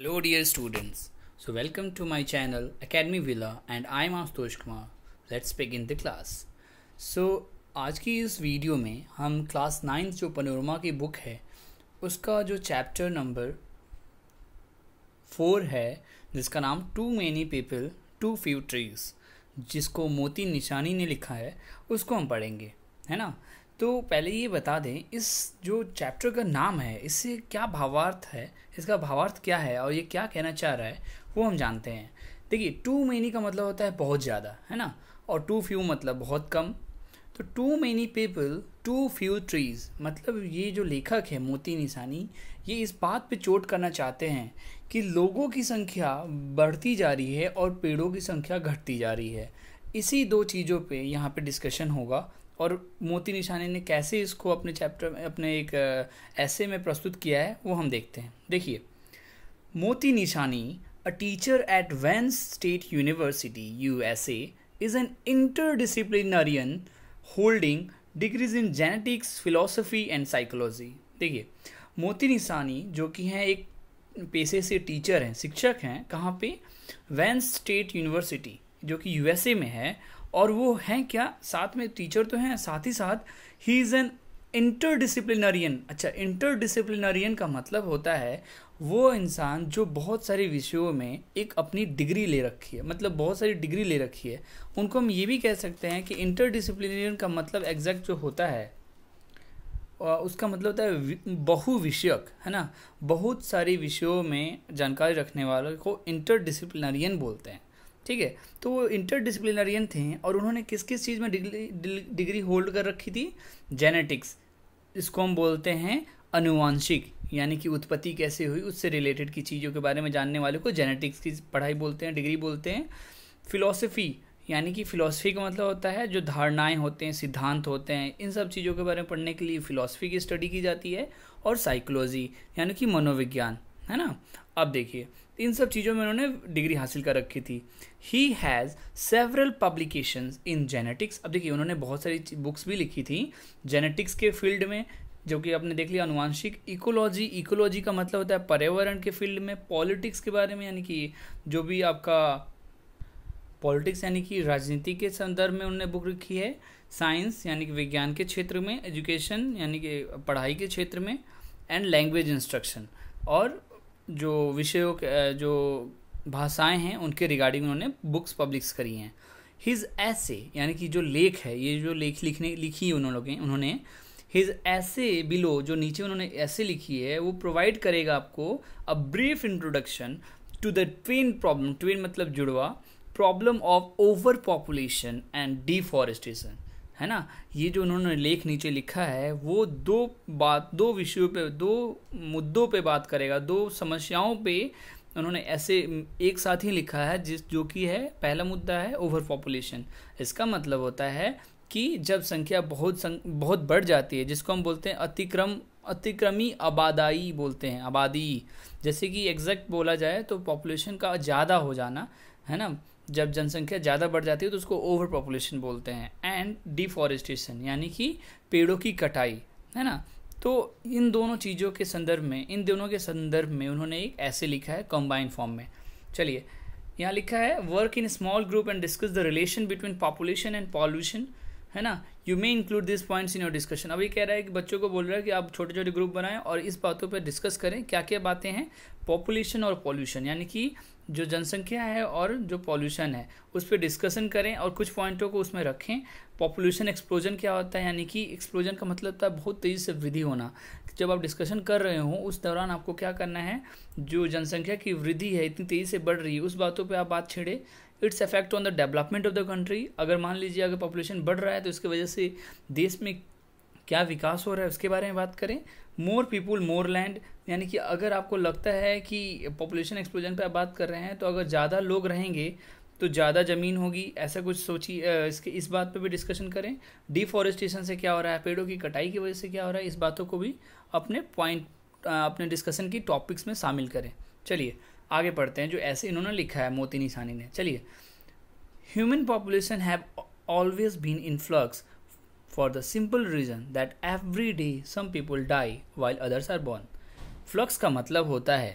Hello dear students, so welcome to my channel Academy Villa and I am Ashutosh Kumar. Let's begin the class. So आज की इस video में हम class ninth जो Panorama की book है उसका जो चैप्टर नंबर फोर है जिसका नाम too many people too few trees जिसको मोती निशानी ने लिखा है उसको हम पढ़ेंगे है ना तो पहले ये बता दें इस जो चैप्टर का नाम है इससे क्या भावार्थ है इसका भावार्थ क्या है और ये क्या कहना चाह रहा है वो हम जानते हैं देखिए टू मेनी का मतलब होता है बहुत ज़्यादा है ना और टू फ्यू मतलब बहुत कम तो too many people too few trees मतलब ये जो लेखक है मोती निशानी ये इस बात पे चोट करना चाहते हैं कि लोगों की संख्या बढ़ती जा रही है और पेड़ों की संख्या घटती जा रही है इसी दो चीज़ों पे यहाँ पे डिस्कशन होगा और मोती निशानी ने कैसे इसको अपने चैप्टर में अपने एक ऐसे में प्रस्तुत किया है वो हम देखते हैं देखिए Motti Nissani a teacher at Wayne's State University U S A is an interdisciplinarian holding degrees in genetics philosophy and psychology देखिए मोती निशानी जो कि हैं एक पेशे से टीचर हैं शिक्षक हैं कहाँ पे वैन स्टेट यूनिवर्सिटी जो कि यूएसए में है और वो हैं क्या साथ में टीचर तो हैं साथ ही साथ ही इज़ एन डिसिप्लिनरियन अच्छा डिसिप्लिनरियन का मतलब होता है वो इंसान जो बहुत सारे विषयों में एक अपनी डिग्री ले रखी है मतलब बहुत सारी डिग्री ले रखी है उनको हम ये भी कह सकते हैं कि डिसिप्लिनरियन का मतलब एग्जैक्ट जो होता है उसका मतलब होता है बहु विषयक है ना बहुत सारे विषयों में जानकारी रखने वालों को डिसिप्लिनरियन बोलते हैं ठीक है तो वो इंटर डिसिप्लिनरियन थे और उन्होंने किस किस चीज़ में डिग्री डिग्री होल्ड कर रखी थी जेनेटिक्स इसको हम बोलते हैं अनुवांशिक यानी कि उत्पत्ति कैसे हुई उससे रिलेटेड की चीज़ों के बारे में जानने वाले को जेनेटिक्स की पढ़ाई बोलते हैं डिग्री बोलते हैं फिलोसफी यानी कि फ़िलासफ़ी का मतलब होता है जो धारणाएं होते हैं सिद्धांत होते हैं इन सब चीज़ों के बारे में पढ़ने के लिए फिलोसफी की स्टडी की जाती है और साइकोलॉजी यानी कि मनोविज्ञान है ना अब देखिए इन सब चीज़ों में उन्होंने डिग्री हासिल कर रखी थी he has several publications in genetics अब देखिए उन्होंने बहुत सारी बुक्स भी लिखी थी जेनेटिक्स के फील्ड में जो कि आपने देख लिया अनुवांशिक इकोलॉजी इकोलॉजी का मतलब होता है पर्यावरण के फील्ड में पॉलिटिक्स के बारे में यानी कि जो भी आपका पॉलिटिक्स यानी कि राजनीति के संदर्भ में उन्होंने बुक लिखी है साइंस यानी कि विज्ञान के क्षेत्र में एजुकेशन यानी कि पढ़ाई के क्षेत्र में एंड लैंग्वेज इंस्ट्रक्शन और जो विषयों जो भाषाएं हैं उनके रिगार्डिंग उन्होंने बुक्स पब्लिश करी हैं हिज ऐसे यानी कि जो लेख है ये जो लेख लिखने लिखी उन लोगों ने उन्होंने हिज ऐसे बिलो जो नीचे उन्होंने ऐसे लिखी है वो प्रोवाइड करेगा आपको a brief introduction to the twin problem twin मतलब जुड़वा problem of overpopulation and deforestation है ना ये जो उन्होंने लेख नीचे लिखा है वो दो बात दो विषयों पे दो मुद्दों पे बात करेगा दो समस्याओं पे उन्होंने ऐसे एक साथ ही लिखा है जिस जो कि है पहला मुद्दा है ओवर पॉपुलेशन इसका मतलब होता है कि जब संख्या बहुत सं, बहुत बढ़ जाती है जिसको हम बोलते हैं अतिक्रम अतिक्रमी आबादाई बोलते हैं आबादी जैसे कि एग्जैक्ट बोला जाए तो पॉपुलेशन का ज़्यादा हो जाना है ना जब जनसंख्या ज़्यादा बढ़ जाती है तो उसको ओवर पॉपुलेशन बोलते हैं एंड डिफॉरेस्टेशन यानी कि पेड़ों की कटाई है ना तो इन दोनों चीज़ों के संदर्भ में इन दोनों के संदर्भ में उन्होंने एक ऐसे लिखा है कंबाइन फॉर्म में चलिए यहाँ लिखा है work in small group and discuss the relation between population and pollution है ना you may include this points in your discussion अभी कह रहा है कि बच्चों को बोल रहा है कि आप छोटे छोटे ग्रुप बनाएं और इस बातों पर डिस्कस करें क्या क्या बातें हैं पॉपुलेशन और पॉल्यूशन यानी कि जो जनसंख्या है और जो पॉल्यूशन है उस पर डिस्कशन करें और कुछ पॉइंटों को उसमें रखें पॉपुलेशन एक्सप्लोजन क्या होता है यानी कि एक्सप्लोजन का मतलब था बहुत तेज़ी से वृद्धि होना जब आप डिस्कशन कर रहे हो उस दौरान आपको क्या करना है जो जनसंख्या की वृद्धि है इतनी तेज़ी से बढ़ रही है उस बातों पर आप बात छेड़े its effect on the development of the country अगर मान लीजिए अगर पॉपुलेशन बढ़ रहा है तो इसकी वजह से देश में क्या विकास हो रहा है उसके बारे में बात करें मोर पीपुल मोर लैंड यानी कि अगर आपको लगता है कि पॉपुलेशन एक्सप्लोजन पर आप बात कर रहे हैं तो अगर ज़्यादा लोग रहेंगे तो ज़्यादा ज़मीन होगी ऐसा कुछ सोची इसके इस बात पे भी डिस्कशन करें डिफॉरेस्टेशन से क्या हो रहा है पेड़ों की कटाई की वजह से क्या हो रहा है इस बातों को भी अपने पॉइंट अपने डिस्कशन की टॉपिक्स में शामिल करें चलिए आगे पढ़ते हैं जो ऐसे इन्होंने लिखा है मोती निशानी ने चलिए human population have always been in flux for the simple reason that every day some people die while others are born. Flux का मतलब होता है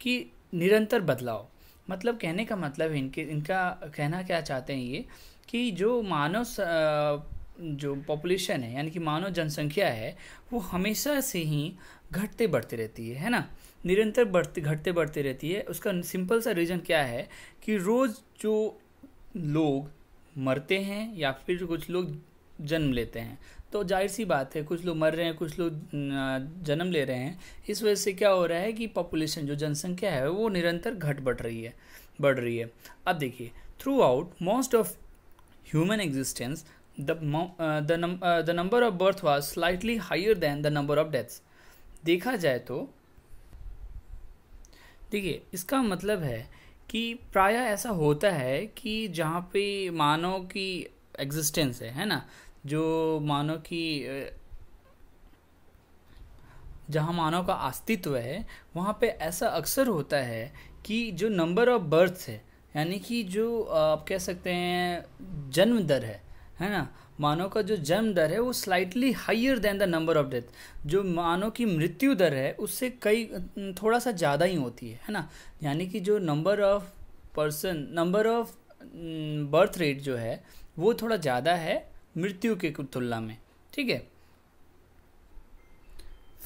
कि निरंतर बदलाव मतलब कहने का मतलब है इनके इनका कहना क्या चाहते हैं ये कि जो मानव जो पॉपुलेशन है यानी कि मानव जनसंख्या है वो हमेशा से ही घटते बढ़ते रहती है है ना निरंतर बढ़ते घटते बढ़ते रहती है उसका सिंपल सा रीज़न क्या है कि रोज़ जो लोग मरते हैं या फिर कुछ लोग जन्म लेते हैं तो जाहिर सी बात है कुछ लोग मर रहे हैं कुछ लोग जन्म ले रहे हैं इस वजह से क्या हो रहा है कि पॉपुलेशन जो जनसंख्या है वो निरंतर घट बढ़ रही है बढ़ रही है अब देखिए throughout most of human existence the number of birth was slightly higher than the number of deaths देखा जाए तो देखिए इसका मतलब है कि प्रायः ऐसा होता है कि जहाँ पे मानव की एग्जिस्टेंस है है ना जो मानव की जहाँ मानव का अस्तित्व है वहाँ पे ऐसा अक्सर होता है कि जो नंबर ऑफ बर्थ है यानी कि जो आप कह सकते हैं जन्म दर है है ना मानव का जो जन्म दर है वो slightly higher than the number of death जो मानव की मृत्यु दर है उससे कई थोड़ा सा ज़्यादा ही होती है है ना यानी कि जो number of person number of birth rate जो है वो थोड़ा ज़्यादा है मृत्यु के तुलना में ठीक है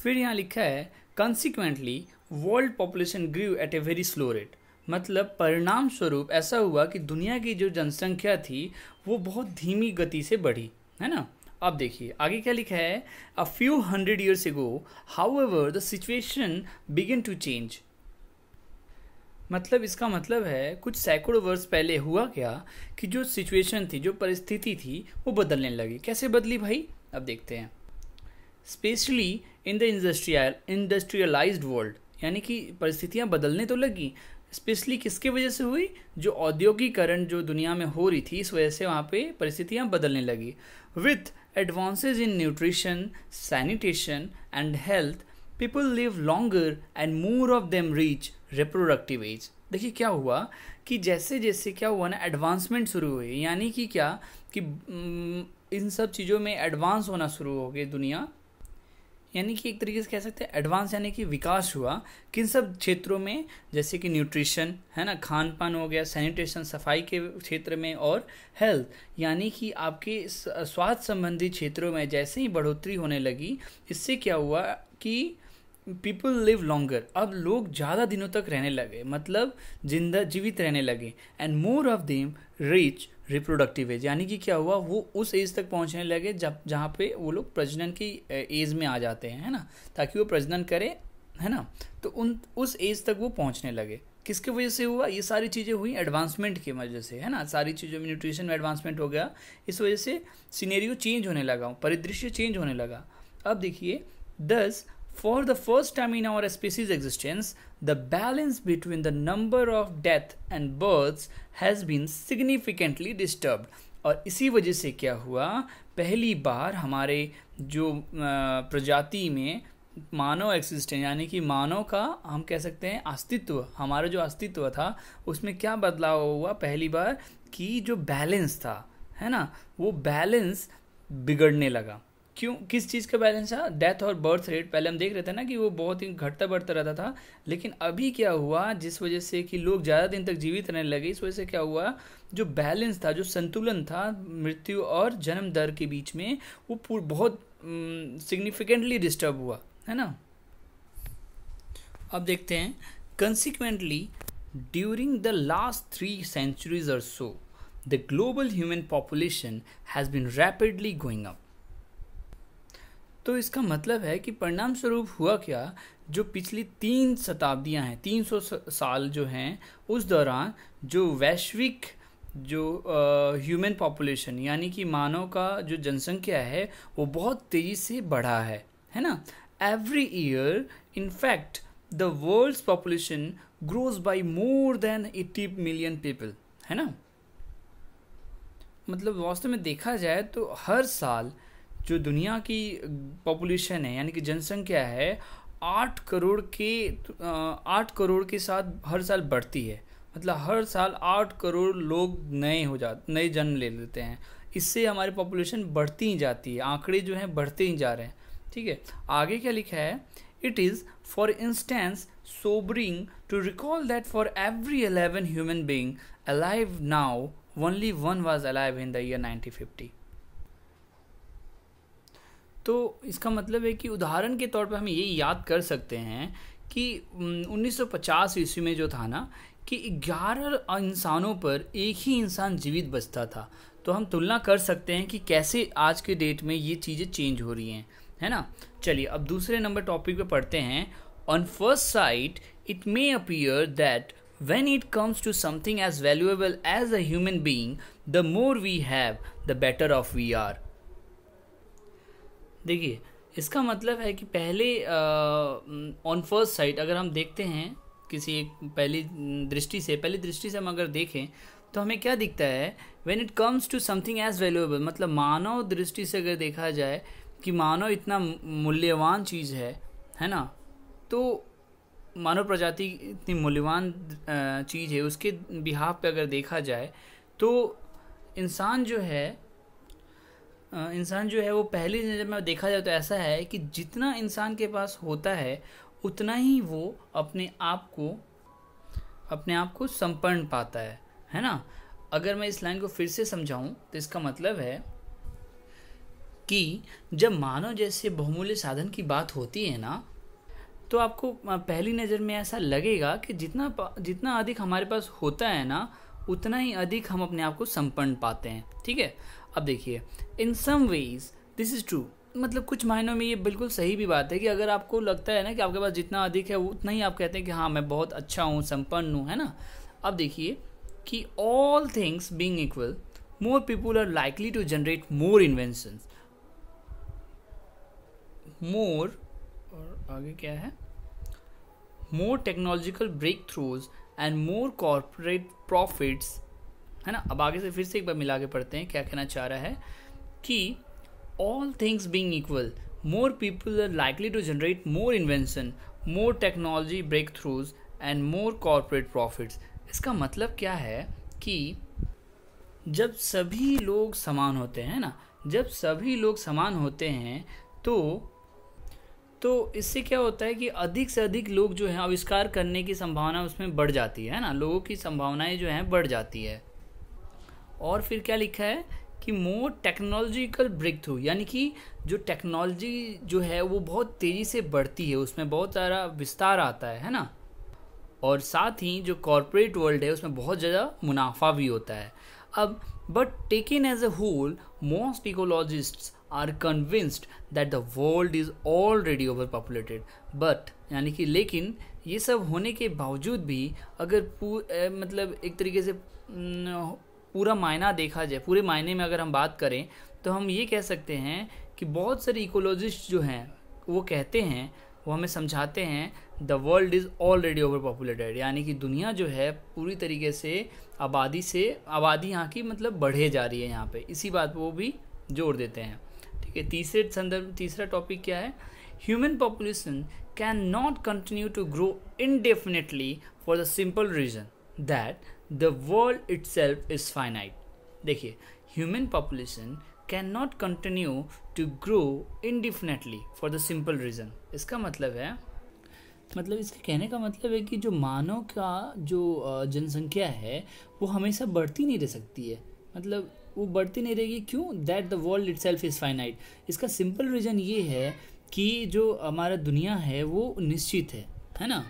फिर यहाँ लिखा है consequently world population grew at a very slow rate मतलब परिणाम स्वरूप ऐसा हुआ कि दुनिया की जो जनसंख्या थी वो बहुत धीमी गति से बढ़ी है ना अब देखिए आगे क्या लिखा है a few hundred years ago however the situation begin to change मतलब इसका मतलब है कुछ सैकड़ों वर्ष पहले हुआ क्या कि जो सिचुएशन थी जो परिस्थिति थी वो बदलने लगी कैसे बदली भाई अब देखते हैं specially in the industrial industrialize world यानी कि परिस्थितियाँ बदलने तो लगी स्पेशली किसके वजह से हुई जो औद्योगिकरण जो दुनिया में हो रही थी इस वजह से वहाँ पे परिस्थितियाँ बदलने लगी with advances in nutrition sanitation and health people live longer and more of them reach reproductive age देखिए क्या हुआ कि जैसे जैसे क्या हुआ ना एडवांसमेंट शुरू हुई यानी कि क्या कि इन सब चीज़ों में एडवांस होना शुरू हो गई दुनिया यानी कि एक तरीके से कह सकते हैं एडवांस यानी कि विकास हुआ किन सब क्षेत्रों में जैसे कि न्यूट्रिशन है ना खान पान हो गया सैनिटेशन सफाई के क्षेत्र में और हेल्थ यानी कि आपके स्वास्थ्य संबंधी क्षेत्रों में जैसे ही बढ़ोतरी होने लगी इससे क्या हुआ कि पीपल लिव लॉन्गर अब लोग ज़्यादा दिनों तक रहने लगे मतलब जिंदा जीवित रहने लगे and more of them reach reproductive age यानी कि क्या हुआ वो उस एज तक पहुंचने लगे जब जहाँ पे वो लोग प्रजनन की एज में आ जाते हैं है ना ताकि वो प्रजनन करें है ना तो उन उस एज तक वो पहुंचने लगे किसके वजह से हुआ ये सारी चीज़ें हुई एडवांसमेंट की वजह से है ना सारी चीज़ों में न्यूट्रिशन में एडवांसमेंट हो गया इस वजह से सीनेरियो चेंज होने लगा परिदृश्य चेंज होने लगा अब देखिए दस For the first time in our species' existence, the balance between the number of death and births has been significantly disturbed. और इसी वजह से क्या हुआ पहली बार हमारे जो प्रजाति में मानव एक्सिस्टेंस यानी कि मानव का हम कह सकते हैं अस्तित्व हमारा जो अस्तित्व था उसमें क्या बदलाव हुआ पहली बार कि जो बैलेंस था है ना वो बैलेंस बिगड़ने लगा क्यों किस चीज़ का बैलेंस था डेथ और बर्थ रेट पहले हम देख रहे थे ना कि वो बहुत ही घटता बढ़ता रहता था लेकिन अभी क्या हुआ जिस वजह से कि लोग ज़्यादा दिन तक जीवित रहने लगे इस वजह से क्या हुआ जो बैलेंस था जो संतुलन था मृत्यु और जन्म दर के बीच में वो बहुत सिग्निफिकेंटली डिस्टर्ब हुआ है ना अब देखते हैं consequently during the last three centuries or so the global human population has been rapidly going up तो इसका मतलब है कि परिणाम स्वरूप हुआ क्या जो पिछली तीन शताब्दियां हैं तीन सौ साल जो हैं उस दौरान जो वैश्विक जो ह्यूमन पॉपुलेशन यानी कि मानव का जो जनसंख्या है वो बहुत तेज़ी से बढ़ा है है ना every year in fact the world's population grows by more than eighty million people है ना मतलब वास्तव में देखा जाए तो हर साल जो दुनिया की पॉपुलेशन है यानी कि जनसंख्या है आठ करोड़ के आठ करोड़ के साथ हर साल बढ़ती है मतलब हर साल आठ करोड़ लोग नए हो जा नए जन्म ले लेते हैं इससे हमारी पॉपुलेशन बढ़ती ही जाती है आंकड़े जो हैं बढ़ते ही जा रहे हैं ठीक है आगे क्या लिखा है it is for instance sobering to recall that for every eleven human being alive now only one was alive in the year nineteen fifty तो इसका मतलब है कि उदाहरण के तौर पर हम ये याद कर सकते हैं कि 1950 ईस्वी में जो था ना कि 11 इंसानों पर एक ही इंसान जीवित बचता था तो हम तुलना कर सकते हैं कि कैसे आज के डेट में ये चीज़ें चेंज हो रही हैं है ना चलिए अब दूसरे नंबर टॉपिक पे पढ़ते हैं on first sight it may appear that when it comes to something as valuable as a human being the more we have the better off we are देखिए इसका मतलब है कि पहले ऑन फर्स्ट साइट अगर हम देखते हैं किसी एक पहली दृष्टि से पहली दृष्टि से हम अगर देखें तो हमें क्या दिखता है when it comes to something as valuable मतलब मानव दृष्टि से अगर देखा जाए कि मानव इतना मूल्यवान चीज़ है है ना तो मानव प्रजाति इतनी मूल्यवान चीज़ है उसके बिहाव पे अगर देखा जाए तो इंसान जो है इंसान जो है वो पहली नज़र में देखा जाए तो ऐसा है कि जितना इंसान के पास होता है उतना ही वो अपने आप को अपने आप को संपन्न पाता है है ना अगर मैं इस लाइन को फिर से समझाऊं तो इसका मतलब है कि जब मानव जैसे बहुमूल्य साधन की बात होती है ना तो आपको पहली नज़र में ऐसा लगेगा कि जितना जितना अधिक हमारे पास होता है ना उतना ही अधिक हम अपने आप को संपन्न पाते हैं ठीक है अब देखिए in some ways this is true मतलब कुछ मायनों में ये बिल्कुल सही भी बात है कि अगर आपको लगता है ना कि आपके पास जितना अधिक है उतना ही आप कहते हैं कि हाँ मैं बहुत अच्छा हूँ संपन्न हूँ है ना अब देखिए कि all things being equal more people are likely to generate more invention more और आगे क्या है more technological breakthroughs and more corporate profits है ना अब आगे से फिर से एक बार मिला के पढ़ते हैं क्या कहना चाह रहा है कि all things being equal more people are likely to generate more invention more technology breakthroughs and more corporate profits इसका मतलब क्या है कि जब सभी लोग समान होते हैं ना जब सभी लोग समान होते हैं तो तो इससे क्या होता है कि अधिक से अधिक लोग जो हैं आविष्कार करने की संभावना उसमें बढ़ जाती है ना लोगों की संभावनाएं जो हैं बढ़ जाती है और फिर क्या लिखा है कि मोर टेक्नोलॉजिकल ब्रेक थ्रू यानी कि जो टेक्नोलॉजी जो है वो बहुत तेज़ी से बढ़ती है उसमें बहुत सारा विस्तार आता है है ना और साथ ही जो कॉरपोरेट वर्ल्ड है उसमें बहुत ज़्यादा मुनाफा भी होता है अब but taken as a whole most ecologists are convinced that the world is already over populated but यानी कि लेकिन ये सब होने के बावजूद भी अगर पू मतलब एक तरीके से न, पूरा मायना देखा जाए पूरे मायने में अगर हम बात करें तो हम ये कह सकते हैं कि बहुत सारे इकोलॉजिस्ट जो हैं वो कहते हैं वो हमें समझाते हैं the world is already over populated यानी कि दुनिया जो है पूरी तरीके से आबादी से आबादी यहाँ की मतलब बढ़े जा रही है यहाँ पे इसी बात वो भी जोर देते हैं ठीक है तीसरे संदर्भ तीसरा टॉपिक क्या है human population cannot continue to grow indefinitely for the simple reason that the world itself is finite देखिए human population cannot continue to grow indefinitely for the simple reason इसका मतलब है मतलब इसके कहने का मतलब है कि जो मानव का जो जनसंख्या है वो हमेशा बढ़ती नहीं रह सकती है मतलब वो बढ़ती नहीं रहेगी क्यों that the world itself is finite इसका सिंपल रीज़न ये है कि जो हमारा दुनिया है वो निश्चित है है ना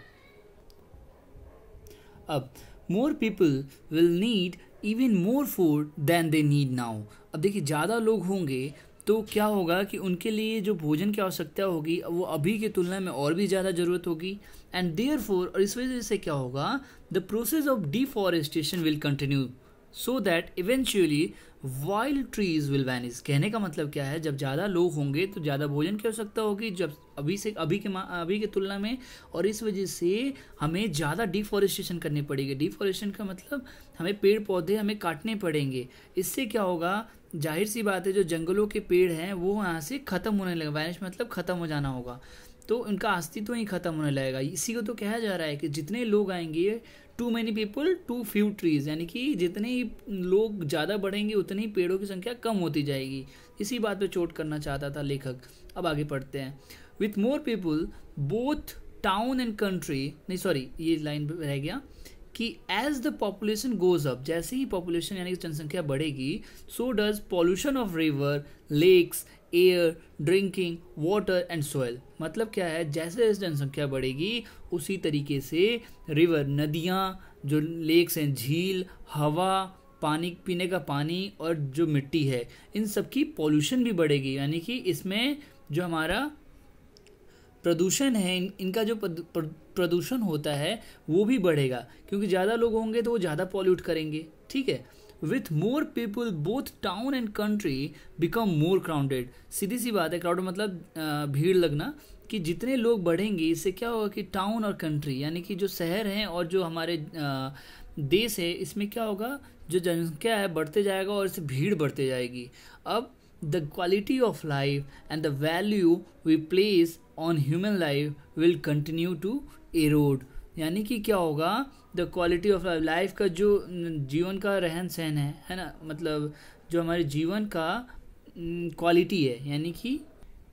अब more people will need even more food than they need now अब देखिए ज़्यादा लोग होंगे तो क्या होगा कि उनके लिए जो भोजन की आवश्यकता होगी वो अभी की तुलना में और भी ज़्यादा ज़रूरत होगी एंड देयर फोर और इस वजह से क्या होगा the process of deforestation will continue so that eventually wild trees will vanish कहने का मतलब क्या है जब ज़्यादा लोग होंगे तो ज़्यादा भोजन की आवश्यकता होगी जब अभी से अभी के अभी के तुलना में और इस वजह से हमें ज़्यादा डिफॉरेस्टेशन करनी पड़ेगी डिफॉरेस्टेशन का मतलब हमें पेड़ पौधे हमें काटने पड़ेंगे इससे क्या होगा जाहिर सी बात है जो जंगलों के पेड़ हैं वो यहाँ से ख़त्म होने लगे वैनिश मतलब ख़त्म हो जाना होगा तो उनका अस्तित्व ही खत्म होने लगेगा इसी को तो कहा जा रहा है कि जितने लोग आएंगे too many people too few trees यानी कि जितने ही लोग ज़्यादा बढ़ेंगे उतनी ही पेड़ों की संख्या कम होती जाएगी इसी बात पे चोट करना चाहता था लेखक अब आगे पढ़ते हैं with more people both town and country नहीं सॉरी ये लाइन रह गया कि as the population goes up जैसे ही पॉपुलेशन यानी कि जनसंख्या बढ़ेगी so does pollution of river lakes air drinking water and soil मतलब क्या है जैसे जैसे जनसंख्या बढ़ेगी उसी तरीके से रिवर नदियाँ जो लेक्स हैं झील हवा पानी पीने का पानी और जो मिट्टी है इन सब की पॉल्यूशन भी बढ़ेगी यानी कि इसमें जो हमारा प्रदूषण है इन, इनका जो प्रदूषण होता है वो भी बढ़ेगा क्योंकि ज़्यादा लोग होंगे तो वो ज़्यादा पॉल्यूट करेंगे ठीक है with more people both town and country become more crowded सीधी सी बात है क्राउड मतलब भीड़ लगना कि जितने लोग बढ़ेंगे इससे क्या होगा कि टाउन और कंट्री यानी कि जो शहर हैं और जो हमारे देश है इसमें क्या होगा जो जनसंख्या है बढ़ते जाएगा और इससे भीड़ बढ़ते जाएगी अब the quality of life and the value we place on human life will continue to erode यानी कि क्या होगा द क्वालिटी ऑफ लाइफ का जो जीवन का रहन सहन है है ना मतलब जो हमारे जीवन का क्वालिटी है यानी कि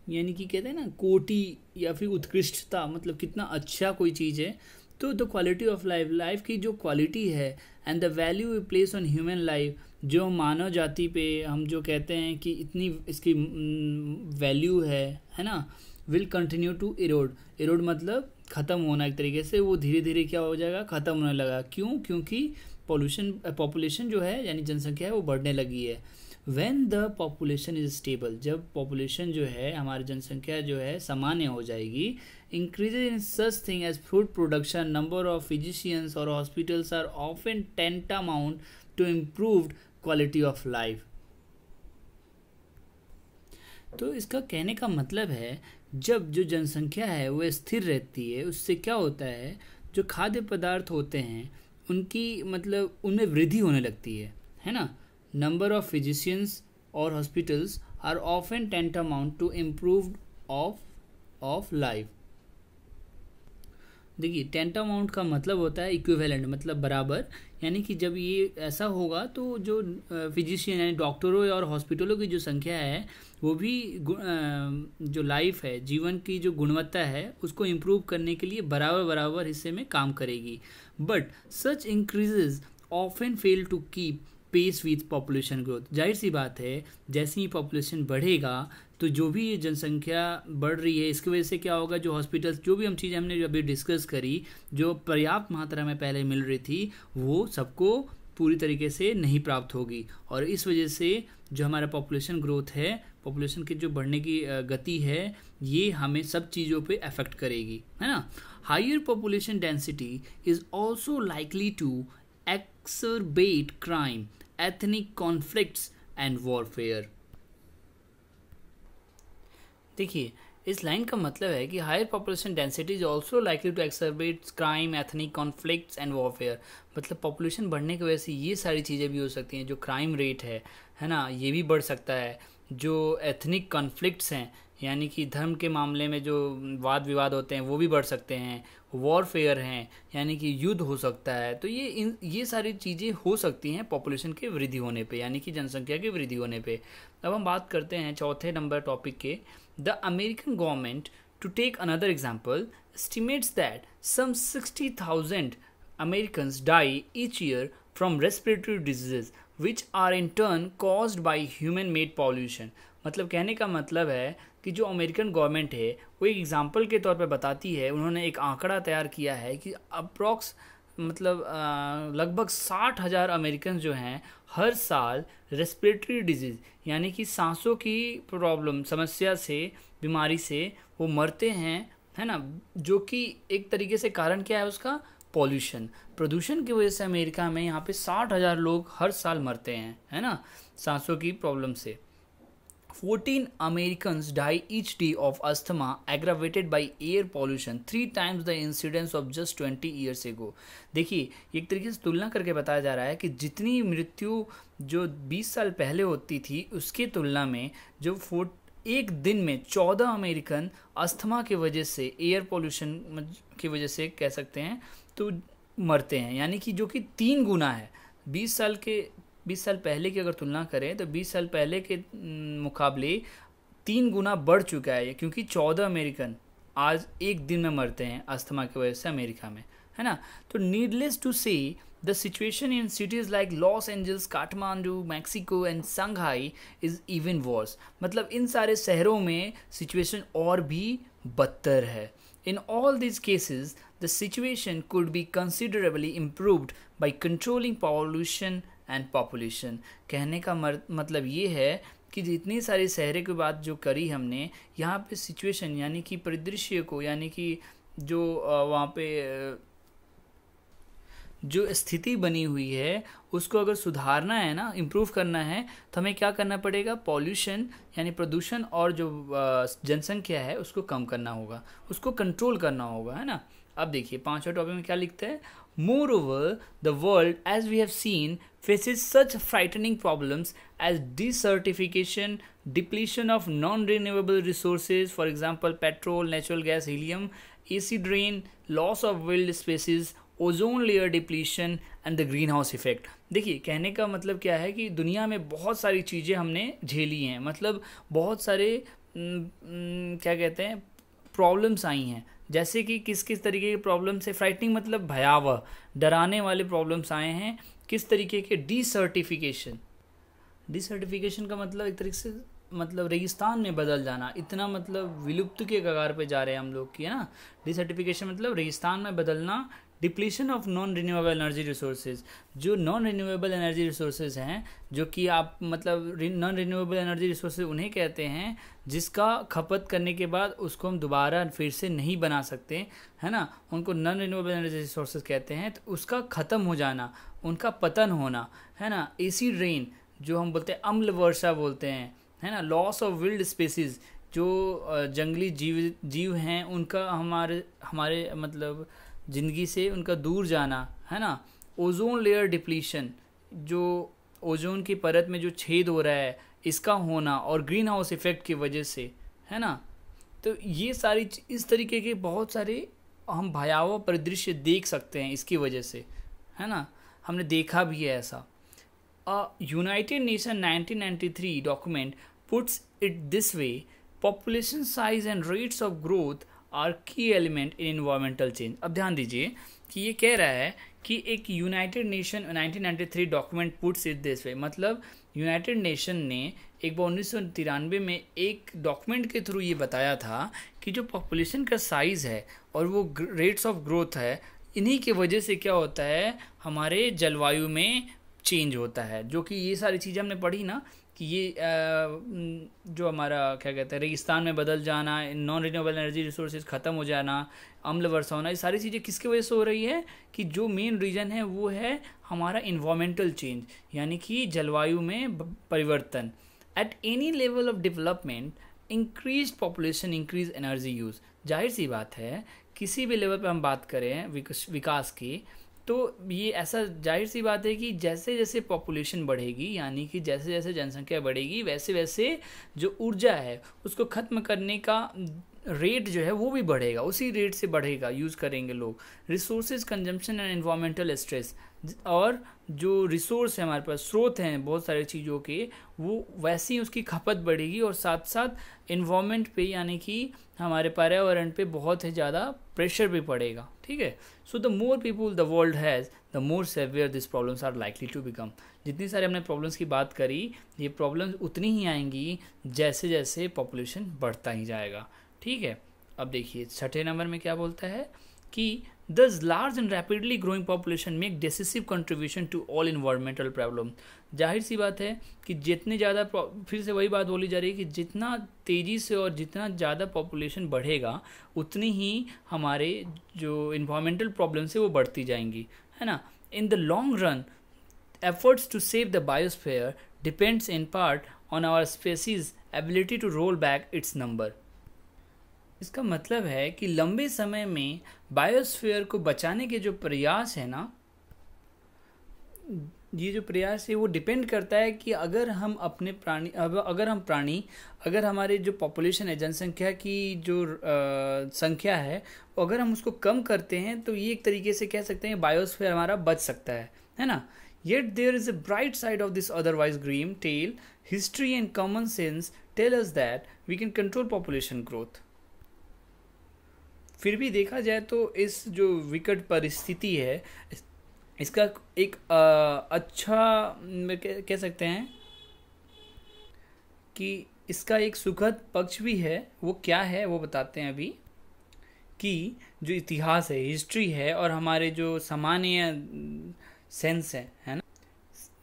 यानी कि कहते हैं ना कोटि या फिर उत्कृष्टता मतलब कितना अच्छा कोई चीज़ है तो the quality of life life की जो क्वालिटी है and the value we place on human life जो मानव जाति पे हम जो कहते हैं कि इतनी इसकी वैल्यू है है ना will continue to erode erode मतलब ख़त्म होना एक तरीके से वो धीरे धीरे क्या हो जाएगा ख़त्म होने लगा क्यों क्योंकि पॉल्यूशन पॉपुलेशन जो है यानी जनसंख्या है वो बढ़ने लगी है when the population is stable जब पॉपुलेशन जो है हमारी जनसंख्या जो है सामान्य हो जाएगी increase in such thing as food production number of physicians और hospitals are of in tent amount to improve quality of life तो इसका कहने का मतलब है जब जो जनसंख्या है वह स्थिर रहती है उससे क्या होता है जो खाद्य पदार्थ होते हैं उनकी मतलब उनमें वृद्धि होने लगती है है ना नंबर ऑफ फिजिशियंस और hospitals are of an tent amount to improve of of life देखिए टेंटा अमाउंट का मतलब होता है इक्विवेलेंट मतलब बराबर यानी कि जब ये ऐसा होगा तो जो फिजिशियन यानी डॉक्टरों और हॉस्पिटलों की जो संख्या है वो भी जो लाइफ है जीवन की जो गुणवत्ता है उसको इम्प्रूव करने के लिए बराबर बराबर हिस्से में काम करेगी but such increases often fail to keep pace with population growth जाहिर सी बात है जैसे ही पॉपुलेशन बढ़ेगा तो जो भी ये जनसंख्या बढ़ रही है इसकी वजह से क्या होगा जो हॉस्पिटल्स जो भी हम चीज़ हमने अभी डिस्कस करी जो पर्याप्त मात्रा में पहले मिल रही थी वो सबको पूरी तरीके से नहीं प्राप्त होगी और इस वजह से जो हमारा पॉपुलेशन ग्रोथ है पॉपुलेशन के जो बढ़ने की गति है ये हमें सब चीज़ों पे अफेक्ट करेगी है ना higher population density is also likely to exacerbate crime ethnic conflicts and warfare देखिए इस लाइन का मतलब है कि higher population density is also likely to exacerbate crime ethnic conflict and warfare मतलब पॉपुलेशन बढ़ने की वजह से ये सारी चीज़ें भी हो सकती हैं जो क्राइम रेट है है ना ये भी बढ़ सकता है जो एथनिक कॉन्फ्लिक्ट्स हैं यानी कि धर्म के मामले में जो वाद विवाद होते हैं वो भी बढ़ सकते हैं वॉरफेयर हैं यानी कि युद्ध हो सकता है तो ये इन ये सारी चीज़ें हो सकती हैं पॉपुलेशन के वृद्धि होने पे यानी कि जनसंख्या की वृद्धि होने पे अब हम बात करते हैं चौथे नंबर टॉपिक के The American government, to take another example, estimates that some 60,000 Americans die each year from respiratory diseases which are in turn caused by human made pollution मतलब कहने का मतलब है कि जो अमेरिकन गवर्नमेंट है वो एक एग्ज़ाम्पल के तौर पे बताती है उन्होंने एक आंकड़ा तैयार किया है कि अप्रॉक्स मतलब लगभग साठ हज़ार अमेरिकन जो हैं हर साल रेस्पिरेटरी डिजीज़ यानी कि सांसों की प्रॉब्लम समस्या से बीमारी से वो मरते हैं है ना जो कि एक तरीके से कारण क्या है उसका पॉल्यूशन प्रदूषण की वजह से अमेरिका में यहाँ पे साठ हज़ार लोग हर साल मरते हैं है ना सांसों की प्रॉब्लम से 14 Americans die each day of asthma aggravated by air pollution three times the incidence of just 20 years ago देखिए एक तरीके से तुलना करके बताया जा रहा है कि जितनी मृत्यु जो 20 साल पहले होती थी उसके तुलना में जो फोर एक दिन में 14 अमेरिकन अस्थमा की वजह से एयर पोल्यूशन की वजह से कह सकते हैं तो मरते हैं यानी कि जो कि तीन गुना है 20 साल के 20 साल पहले की अगर तुलना करें तो 20 साल पहले के मुकाबले तीन गुना बढ़ चुका है क्योंकि 14 अमेरिकन आज एक दिन में मरते हैं अस्थमा की वजह से अमेरिका में है ना तो needless to say the situation in cities like Los Angeles Kathmandu Mexico and Shanghai is even worse मतलब इन सारे शहरों में सिचुएशन और भी बदतर है in all these cases the situation could be considerably improved by controlling pollution and population कहने का मतलब ये है कि जितनी सारी शहरे की बात जो करी हमने यहाँ पे सिचुएशन यानी कि परिदृश्य को यानी कि जो वहाँ पे जो स्थिति बनी हुई है उसको अगर सुधारना है ना इम्प्रूव करना है तो हमें क्या करना पड़ेगा पॉल्यूशन यानी प्रदूषण और जो जनसंख्या है उसको कम करना होगा उसको कंट्रोल करना होगा है ना अब देखिए पांचवा टॉपिक में क्या लिखते हैं moreover the world as we have seen faces such frightening problems as desertification, depletion of non renewable resources, for example, petrol, natural gas, helium, AC drain, loss of wild species, ozone layer depletion and the greenhouse effect देखिए कहने का मतलब क्या है कि दुनिया में बहुत सारी चीज़ें हमने झेली हैं मतलब बहुत सारे न, न, क्या कहते हैं प्रॉब्लम्स आई हैं जैसे कि किस किस तरीके की प्रॉब्लम्स है फ्राइटनिंग मतलब भयावह डराने वाले प्रॉब्लम्स आए हैं किस तरीके के डी सर्टिफिकेशन डी सर्टिफिकेशन का मतलब एक तरीके से मतलब रेगिस्तान में बदल जाना इतना मतलब विलुप्त के कगार पे जा रहे हैं हम लोग की है ना डिसर्टिफिकेशन मतलब रेगिस्तान में बदलना depletion of non renewable energy resources जो नॉन रिन्यूएबल एनर्जी रिसोर्सेज हैं जो कि आप मतलब नॉन रिन्यूएबल एनर्जी रिसोर्सेज उन्हें कहते हैं जिसका खपत करने के बाद उसको हम दोबारा फिर से नहीं बना सकते है ना उनको नॉन रिन्यूएबल एनर्जी रिसोर्सेज कहते हैं तो उसका ख़त्म हो जाना उनका पतन होना है ना एसी ड्रेन जो हम बोलते हैं अम्ल वर्षा बोलते हैं है ना लॉस ऑफ विल्ड स्पेसीज जो जंगली जीव जीव हैं उनका हमारे हमारे मतलब ज़िंदगी से उनका दूर जाना है ना ओजोन लेयर डिप्लीशन जो ओजोन की परत में जो छेद हो रहा है इसका होना और ग्रीन हाउस इफ़ेक्ट की वजह से है ना तो ये सारी इस तरीके के बहुत सारे हम भयावह परिदृश्य देख सकते हैं इसकी वजह से है ना हमने देखा भी है ऐसा United Nation 1993 document puts it this way population size and rates of growth are key element in environmental change अब ध्यान दीजिए कि ये कह रहा है कि एक United Nation 1993 document puts it this way मतलब यूनाइटेड नेशन ने एक बार उन्नीस सौ तिरानवे में एक डॉक्यूमेंट के थ्रू ये बताया था कि जो पॉपुलेशन का साइज़ है और वो रेट्स ऑफ ग्रोथ है इन्हीं के वजह से क्या होता है हमारे जलवायु में चेंज होता है जो कि ये सारी चीज़ें हमने पढ़ी ना कि ये जो हमारा क्या कहते हैं रेगिस्तान में बदल जाना नॉन रिन्यूएबल एनर्जी रिसोर्सेज ख़त्म हो जाना अम्ल वर्षा होना ये सारी चीज़ें किसकी वजह से हो रही है कि जो मेन रीज़न है वो है हमारा इन्वामेंटल चेंज यानी कि जलवायु में परिवर्तन at any level of development increase population increase energy use जाहिर सी बात है किसी भी लेवल पर हम बात करें विकास की तो ये ऐसा जाहिर सी बात है कि जैसे जैसे पॉपुलेशन बढ़ेगी यानी कि जैसे जैसे जनसंख्या बढ़ेगी वैसे वैसे जो ऊर्जा है उसको ख़त्म करने का रेट जो है वो भी बढ़ेगा उसी रेट से बढ़ेगा यूज़ करेंगे लोग resources consumption and environmental stress और जो रिसोर्स है हमारे पास स्रोत हैं बहुत सारी चीज़ों के वो वैसे ही उसकी खपत बढ़ेगी और साथ साथ इन्वामेंट पे यानी कि हमारे पर्यावरण पे बहुत ही ज़्यादा प्रेशर भी पड़ेगा ठीक है so the more people the world has the more severe these problems are likely to become जितनी सारी हमने प्रॉब्लम्स की बात करी ये प्रॉब्लम्स उतनी ही आएंगी जैसे जैसे पॉपुलेशन बढ़ता ही जाएगा ठीक है अब देखिए छठे नंबर में क्या बोलता है कि दस large and rapidly growing population make decisive contribution to all environmental problem जाहिर सी बात है कि जितने ज़्यादा फिर से वही बात बोली जा रही है कि जितना तेज़ी से और जितना ज़्यादा पॉपुलेशन बढ़ेगा उतनी ही हमारे जो इन्वायरमेंटल प्रॉब्लम्स है वो बढ़ती जाएंगी है ना in the long run efforts to save the biosphere depends in part on our species ability to roll back its number इसका मतलब है कि लंबे समय में बायोस्फीयर को बचाने के जो प्रयास है ना ये जो प्रयास है वो डिपेंड करता है कि अगर हम अपने प्राणी अगर हम प्राणी अगर हमारे जो पॉपुलेशन है जनसंख्या की जो आ, संख्या है अगर हम उसको कम करते हैं तो ये एक तरीके से कह सकते हैं बायोस्फीयर हमारा बच सकता है है ना yet there is a bright side of this otherwise grim tale history and common sense tell us that we can control population growth फिर भी देखा जाए तो इस जो विकट परिस्थिति है इसका एक आ, अच्छा कह सकते हैं कि इसका एक सुखद पक्ष भी है वो क्या है वो बताते हैं अभी कि जो इतिहास है हिस्ट्री है और हमारे जो सामान्य सेंस है है ना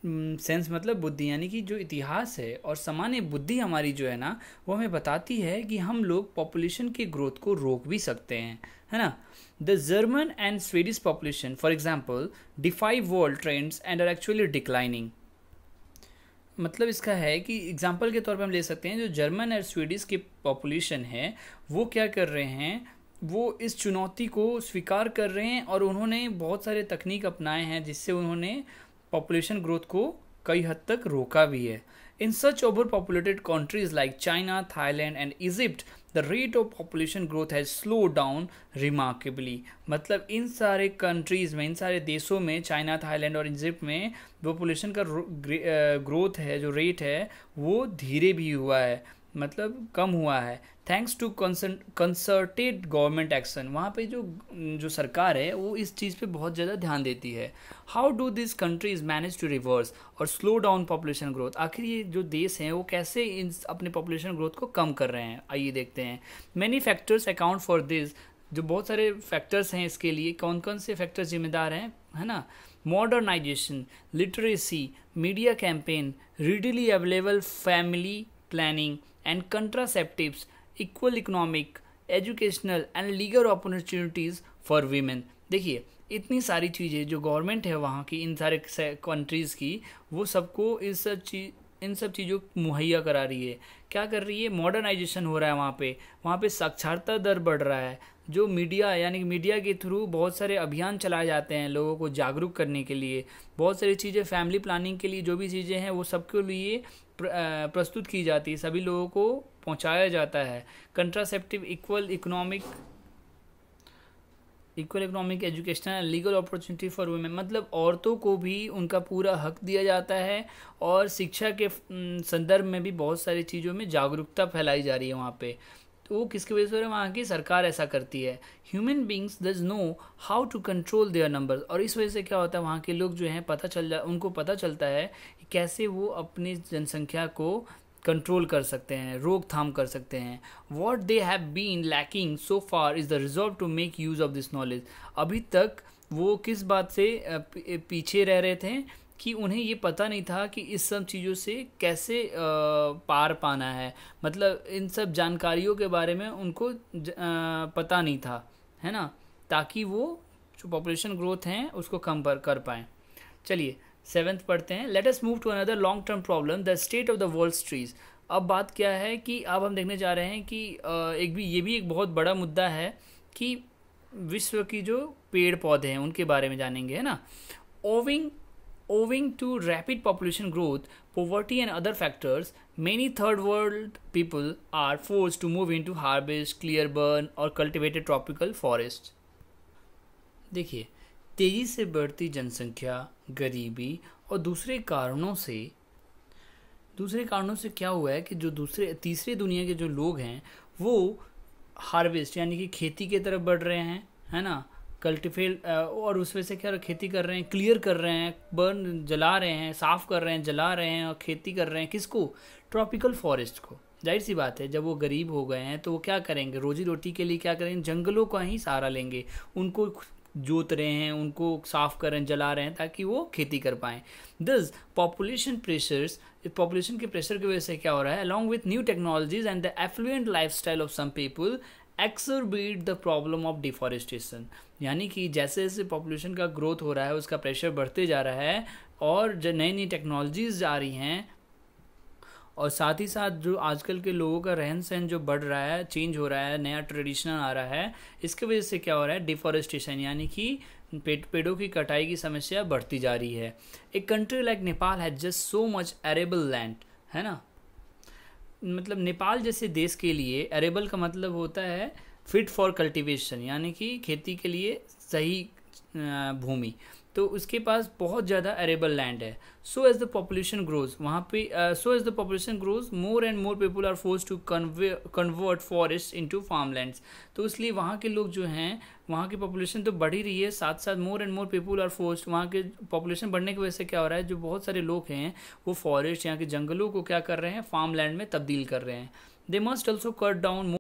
सेंस मतलब बुद्धि यानी कि जो इतिहास है और सामान्य बुद्धि हमारी जो है ना वो हमें बताती है कि हम लोग पॉपुलेशन के ग्रोथ को रोक भी सकते हैं है ना the German and Swedish population for example defy world trends and are actually declining मतलब इसका है कि एग्जाम्पल के तौर पर हम ले सकते हैं जो जर्मन एंड स्वीडिश की पॉपुलेशन है वो क्या कर रहे हैं वो इस चुनौती को स्वीकार कर रहे हैं और उन्होंने बहुत सारे तकनीक अपनाए हैं जिससे उन्होंने पॉपुलेशन ग्रोथ को कई हद तक रोका भी है in such over populated countries like China Thailand and Egypt the rate of population growth has slow down remarkably मतलब इन सारे कंट्रीज़ में इन सारे देशों में चाइना थाईलैंड और इजिप्ट में पॉपुलेशन का ग्रोथ है जो रेट है वो धीरे भी हुआ है मतलब कम हुआ है thanks to concerted government action वहाँ पे जो जो सरकार है वो इस चीज़ पे बहुत ज़्यादा ध्यान देती है how do this countries manage to reverse or slow down population growth आखिर ये जो देश हैं वो कैसे इन अपने पॉपुलेशन ग्रोथ को कम कर रहे हैं आइए देखते हैं many factors account for this जो बहुत सारे फैक्टर्स हैं इसके लिए कौन कौन से फैक्टर्स जिम्मेदार हैं है ना modernization literacy media campaign readily available family planning and contraceptives equal economic educational and legal opportunities for women देखिए इतनी सारी चीज़ें जो गवर्नमेंट है वहाँ की इन सारे कंट्रीज़ की वो सबको इस सब चीज़ इन सब चीज़ों मुहैया करा रही है क्या कर रही है मॉडर्नाइजेशन हो रहा है वहाँ पे वहाँ पे साक्षरता दर बढ़ रहा है जो मीडिया यानी मीडिया के थ्रू बहुत सारे अभियान चलाए जाते हैं लोगों को जागरूक करने के लिए बहुत सारी चीज़ें फैमिली प्लानिंग के लिए जो भी चीज़ें हैं वो सबके लिए प्रस्तुत की जाती है सभी लोगों को पहुंचाया जाता है contraceptive equal economic equal economic and legal opportunity for women मतलब औरतों को भी उनका पूरा हक दिया जाता है और शिक्षा के संदर्भ में भी बहुत सारी चीज़ों में जागरूकता फैलाई जा रही है वहाँ पे तो वो किसकी वजह से हो रहा है वहाँ की सरकार ऐसा करती है human beings does know how to control their number और इस वजह से क्या होता है वहाँ के लोग जो हैं पता चल जा उनको पता चलता है कैसे वो अपनी जनसंख्या को कंट्रोल कर सकते हैं रोकथाम कर सकते हैं what they have been lacking so far is the resolve to make use of this knowledge अभी तक वो किस बात से पीछे रह रहे थे कि उन्हें ये पता नहीं था कि इस सब चीज़ों से कैसे पार पाना है मतलब इन सब जानकारियों के बारे में उनको पता नहीं था है ना ताकि वो जो पॉपुलेशन ग्रोथ हैं उसको कम पर कर पाएँ चलिए सेवेंथ पढ़ते हैं let us move to another long term problem the state of the world trees अब बात क्या है कि अब हम देखने जा रहे हैं कि एक भी ये भी एक बहुत बड़ा मुद्दा है कि विश्व की जो पेड़ पौधे हैं उनके बारे में जानेंगे है ना owing owing to rapid population growth and other factors many third world people are force to move in to harvest clear burn और कल्टिवेटेड ट्रॉपिकल फॉरेस्ट देखिए तेज़ी से बढ़ती जनसंख्या गरीबी और दूसरे कारणों से दूसरे कारणों से क्या हुआ है कि जो दूसरे तीसरे दुनिया के जो लोग हैं वो हार्वेस्ट यानी कि खेती की तरफ बढ़ रहे हैं है ना कल्टिफेल और उसमें से क्या खेती कर रहे हैं क्लियर कर रहे हैं बर्न जला रहे हैं साफ़ कर रहे हैं जला रहे हैं और खेती कर रहे हैं किसको ट्रॉपिकल फॉरेस्ट को जाहिर सी बात है जब वो गरीब हो गए हैं तो वो क्या करेंगे रोजी रोटी के लिए क्या करेंगे जंगलों का ही सहारा लेंगे उनको जोत रहे हैं उनको साफ़ कर रहे हैं जला रहे हैं ताकि वो खेती कर पाएँ दस पॉपुलेशन प्रेशर्स पॉपुलेशन के प्रेशर की वजह से क्या हो रहा है along with new technologies and the affluent life style of some people exacerbate the problem of deforestation यानी कि जैसे जैसे पॉपुलेशन का ग्रोथ हो रहा है उसका प्रेशर बढ़ते जा रहा है और जो नई नई टेक्नोलॉजीज आ रही हैं और साथ ही साथ जो आजकल के लोगों का रहन सहन जो बढ़ रहा है चेंज हो रहा है नया ट्रेडिशनल आ रहा है इसके वजह से क्या हो रहा है डिफॉरेस्टेशन यानी कि पेड़ पेड़ों की कटाई की समस्या बढ़ती जा रही है एक कंट्री लाइक नेपाल है just so much arable land है ना मतलब नेपाल जैसे देश के लिए एरेबल का मतलब होता है फिट फॉर कल्टिवेशन यानी कि खेती के लिए सही भूमि तो उसके पास बहुत ज़्यादा अरेबल लैंड है so as the population grows वहाँ पे so as the population grows more and more people are force to convert forest into land तो इसलिए वहाँ के लोग जो हैं वहाँ की पॉपुलेशन तो बढ़ ही रही है साथ साथ more and more people are force वहाँ के पॉपुलेशन बढ़ने की वजह से क्या हो रहा है जो बहुत सारे लोग हैं वो फॉरेस्ट यहाँ के जंगलों को क्या कर रहे हैं फार्म लैंड में तब्दील कर रहे हैं they must also cut down